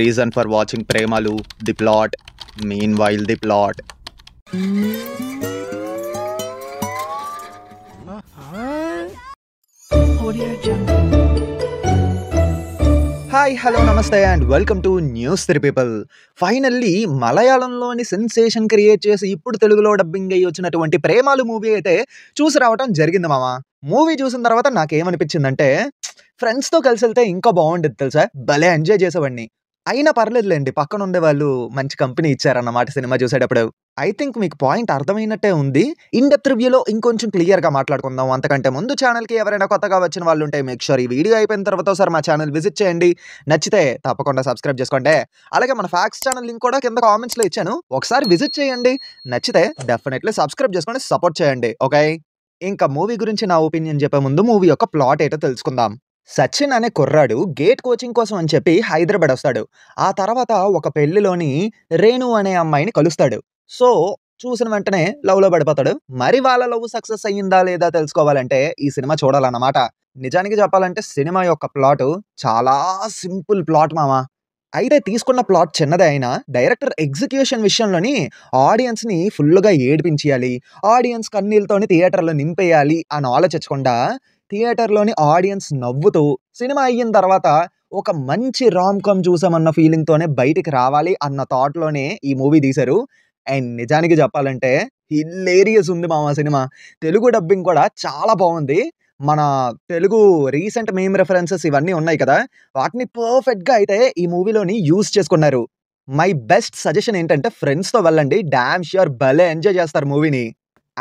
reason for watching Premalu the plot meanwhile the plot hi hello namaste and welcome to news three people finally మలయాళంలోని sensation create చేసి ఇప్పుడు తెలుగులో dubbing అయ్యి వచ్చినటువంటి ప్రేమాలు movie అయితే చూసి రావటం జరిగింది మామ మూవీ చూసిన తర్వాత నాకేమనిపించిందంటే ఫ్రెండ్స్తో కలిసి వెళ్తే ఇంకా బాగుండేది తెలుసా భలే ఎంజాయ్ చేసేవాడిని అయినా పర్లేదులేండి పక్కన ఉండే వాళ్ళు మంచి కంపెనీ ఇచ్చారన్నమాట సినిమా చూసేటప్పుడు ఐ థింక్ మీకు పాయింట్ అర్థమైనట్టే ఉంది ఇన్ డెప్త్ రివ్యూలో ఇంకొంచెం క్లియర్గా మాట్లాడుకుందాం అంతకంటే ముందు ఛానల్కి ఎవరైనా కొత్తగా వచ్చిన వాళ్ళు ఉంటే మేక్ షూర్ ఈ వీడియో అయిపోయిన తర్వాత సార్ మా ఛానల్ విజిట్ చేయండి నచ్చితే తప్పకుండా సబ్స్క్రైబ్ చేసుకోండి అలాగే మన ఫ్యాక్స్ ఛానల్ లింక్ కూడా కింద కామెంట్స్లో ఇచ్చాను ఒకసారి విజిట్ చేయండి నచ్చితే డెఫినెట్లీ సబ్స్క్రైబ్ చేసుకొని సపోర్ట్ చేయండి ఓకే ఇంకా మూవీ గురించి నా ఒపీనియన్ చెప్పే ముందు మూవీ యొక్క ప్లాట్ ఏటో తెలుసుకుందాం సచిన్ అనే కుర్రాడు గేట్ కోచింగ్ కోసం అని చెప్పి హైదరాబాద్ వస్తాడు ఆ తర్వాత ఒక పెళ్లిలోని రేణు అనే అమ్మాయిని కలుస్తాడు సో చూసిన వెంటనే లవ్లో పడిపోతాడు మరి వాళ్ళ లవ్ సక్సెస్ అయ్యిందా లేదా తెలుసుకోవాలంటే ఈ సినిమా చూడాలన్నమాట నిజానికి చెప్పాలంటే సినిమా యొక్క ప్లాట్ చాలా సింపుల్ ప్లాట్ మామా అయితే తీసుకున్న ప్లాట్ చిన్నదే అయినా డైరెక్టర్ ఎగ్జిక్యూషన్ విషయంలోని ఆడియన్స్ని ఫుల్గా ఏడిపించేయాలి ఆడియన్స్ కన్నీళ్ళతోని థియేటర్లో నింపేయాలి అని ఆలోచించకుండా థియేటర్లోని ఆడియన్స్ నవ్వుతూ సినిమా అయిన తర్వాత ఒక మంచి రామ్ కామ్ చూసామన్న ఫీలింగ్తోనే బయటికి రావాలి అన్న థాట్లోనే ఈ మూవీ తీశారు అండ్ నిజానికి చెప్పాలంటే హిల్లేరియస్ ఉంది మామ సినిమా తెలుగు డబ్బింగ్ కూడా చాలా బాగుంది మన తెలుగు రీసెంట్ మేమ్ రెఫరెన్సెస్ ఇవన్నీ ఉన్నాయి కదా వాటిని పర్ఫెక్ట్గా అయితే ఈ మూవీలోని యూస్ చేసుకున్నారు మై బెస్ట్ సజెషన్ ఏంటంటే ఫ్రెండ్స్తో వెళ్ళండి డ్యామ్ ష్యూర్ భలే ఎంజాయ్ చేస్తారు మూవీని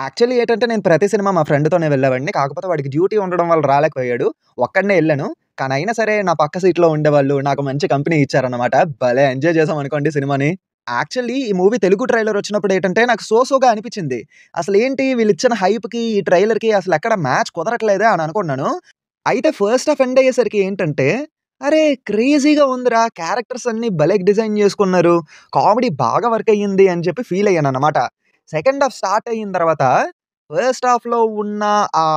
యాక్చువల్లీ ఏంటంటే నేను ప్రతి సినిమా మా ఫ్రెండ్తోనే వెళ్ళేవాడిని కాకపోతే వాడికి డ్యూటీ ఉండడం వల్ల రాలేకపోయాడు ఒక్కడనే వెళ్ళాను కానీ అయినా సరే నా పక్క సీట్లో ఉండేవాళ్ళు నాకు మంచి కంపెనీ ఇచ్చారనమాట భలే ఎంజాయ్ చేసాం అనుకోండి సినిమాని యాక్చువల్లీ ఈ మూవీ తెలుగు ట్రైలర్ వచ్చినప్పుడు ఏంటంటే నాకు సోసోగా అనిపించింది అసలు ఏంటి వీళ్ళు ఇచ్చిన హైప్కి ఈ ట్రైలర్కి అసలు ఎక్కడ మ్యాచ్ కుదరట్లేదే అని అనుకున్నాను అయితే ఫస్ట్ హాఫ్ ఎండ్ అయ్యేసరికి ఏంటంటే అరే క్రేజీగా ఉందిరా క్యారెక్టర్స్ అన్ని భలే డిజైన్ చేసుకున్నారు కామెడీ బాగా వర్క్ అయ్యింది అని చెప్పి ఫీల్ అయ్యాను అనమాట సెకండ్ హాఫ్ స్టార్ట్ అయిన తర్వాత ఫస్ట్ హాఫ్లో ఉన్న ఆ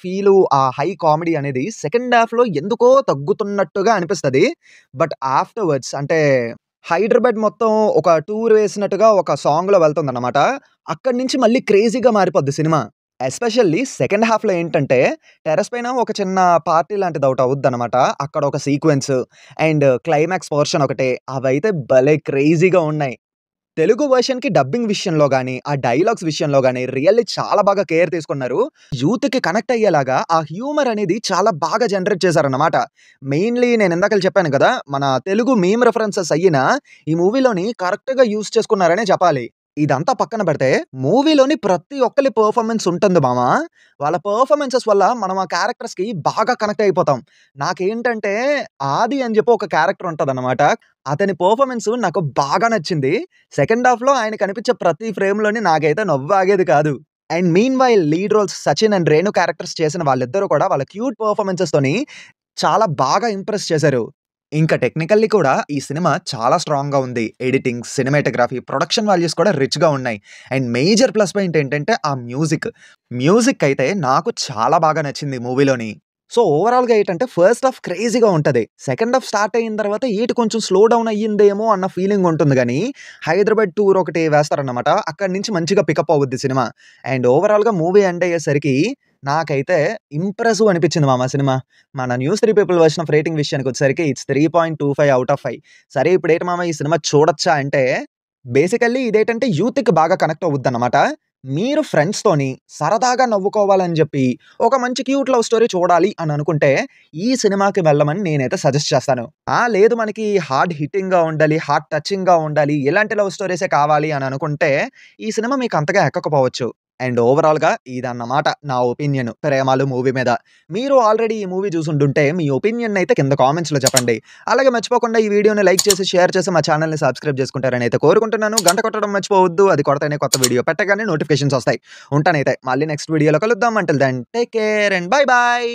ఫీలు ఆ హై కామెడీ అనేది సెకండ్ హాఫ్లో ఎందుకో తగ్గుతున్నట్టుగా అనిపిస్తుంది బట్ ఆఫ్టర్వర్డ్స్ అంటే హైదరాబాద్ మొత్తం ఒక టూర్ వేసినట్టుగా ఒక సాంగ్లో వెళ్తుంది అనమాట అక్కడి నుంచి మళ్ళీ క్రేజీగా మారిపోద్ది సినిమా ఎస్పెషల్లీ సెకండ్ హాఫ్లో ఏంటంటే టెరస్ పైన ఒక చిన్న పార్టీ లాంటిది ఒకటి అవుద్ది అనమాట అక్కడ ఒక సీక్వెన్స్ అండ్ క్లైమాక్స్ పోర్షన్ ఒకటే అవైతే భలే క్రేజీగా ఉన్నాయి తెలుగు వర్షన్కి డబ్బింగ్ విషయంలో కానీ ఆ డైలాగ్స్ విషయంలో కానీ రియల్లీ చాలా బాగా కేర్ తీసుకున్నారు యూత్కి కనెక్ట్ అయ్యేలాగా ఆ హ్యూమర్ అనేది చాలా బాగా జనరేట్ చేశారన్నమాట మెయిన్లీ నేను ఇందాక చెప్పాను కదా మన తెలుగు మీమ్ రెఫరెన్సెస్ అయిన ఈ మూవీలోని కరెక్ట్గా యూస్ చేసుకున్నారనే చెప్పాలి ఇదంతా పక్కన పెడితే మూవీలోని ప్రతి ఒక్కరి పర్ఫార్మెన్స్ ఉంటుంది మామ వాళ్ళ పర్ఫార్మెన్సెస్ వల్ల మనం ఆ క్యారెక్టర్స్కి బాగా కనెక్ట్ అయిపోతాం నాకేంటంటే ఆది అని చెప్పి ఒక క్యారెక్టర్ ఉంటుంది అనమాట అతని పర్ఫార్మెన్స్ నాకు బాగా నచ్చింది సెకండ్ హాఫ్లో ఆయన కనిపించే ప్రతి ఫ్రేమ్లోని నాకైతే నవ్వు ఆగేది కాదు and meanwhile lead roles Sachin and Renu characters చేసిన వాళ్ళిద్దరూ కూడా వాళ్ళ క్యూట్ పర్ఫార్మెన్సెస్తోని చాలా బాగా ఇంప్రెస్ చేశారు ఇంకా టెక్నికల్లీ కూడా ఈ సినిమా చాలా స్ట్రాంగ్గా ఉంది ఎడిటింగ్ సినిమాటోగ్రఫీ ప్రొడక్షన్ వాల్యూస్ కూడా రిచ్గా ఉన్నాయి అండ్ మేజర్ ప్లస్ పాయింట్ ఏంటంటే ఆ మ్యూజిక్ మ్యూజిక్ అయితే నాకు చాలా బాగా నచ్చింది మూవీలోని సో ఓవరాల్గా ఏంటంటే ఫస్ట్ హాఫ్ క్రేజీగా ఉంటుంది సెకండ్ హాఫ్ స్టార్ట్ అయిన తర్వాత ఏటి కొంచెం స్లో డౌన్ అయ్యిందేమో అన్న ఫీలింగ్ ఉంటుంది కానీ హైదరాబాద్ టూర్ ఒకటి వేస్తారన్నమాట అక్కడి నుంచి మంచిగా పికప్ అవుద్ది సినిమా అండ్ ఓవరాల్గా మూవీ ఎండ్ అయ్యేసరికి నాకైతే ఇంప్రెసివ్ అనిపించింది మామ సినిమా మన news three people version of rating విషయానికి వచ్చేసరికి it's three point two five out of five సరే ఇప్పుడు ఏంటి మామ ఈ సినిమా చూడొచ్చా అంటే బేసికల్లీ ఇదేంటంటే యూత్కి బాగా కనెక్ట్ అవుద్ది అనమాట మీరు ఫ్రెండ్స్తోని సరదాగా నవ్వుకోవాలని చెప్పి ఒక మంచి క్యూట్ లవ్ స్టోరీ చూడాలి అని అనుకుంటే ఈ సినిమాకి వెళ్ళమని నేనైతే సజెస్ట్ చేస్తాను ఆ లేదు మనకి హార్డ్ హిట్టింగ్గా ఉండాలి హార్డ్ టచింగ్గా ఉండాలి ఇలాంటి లవ్ స్టోరీసే కావాలి అని అనుకుంటే ఈ సినిమా మీకు అంతగా ఎక్కకపోవచ్చు అండ్ ఓవరాల్గా ఇదన్నమాట నా ఒపీనియన్ ప్రేమాలు మూవీ మీద మీరు ఆల్రెడీ ఈ మూవీ చూసుంటుంటే మీ ఒపీనియన్ అయితే కింద కామెంట్స్లో చెప్పండి అలాగే మర్చిపోకుండా ఈ వీడియోని లైక్ చేసి షేర్ చేసి మా ఛానల్ని సబ్స్క్రైబ్ చేసుకుంటారని అయితే కోరుకుంటున్నాను గంట కొట్టడం మర్చిపోవద్దు అది కొడతానే కొత్త వీడియో పెట్టగానే నోటిఫికేషన్స్ వస్తాయి ఉంటానైతే మళ్ళీ నెక్స్ట్ వీడియోలో కలుద్దాం అంటే then take care and bye bye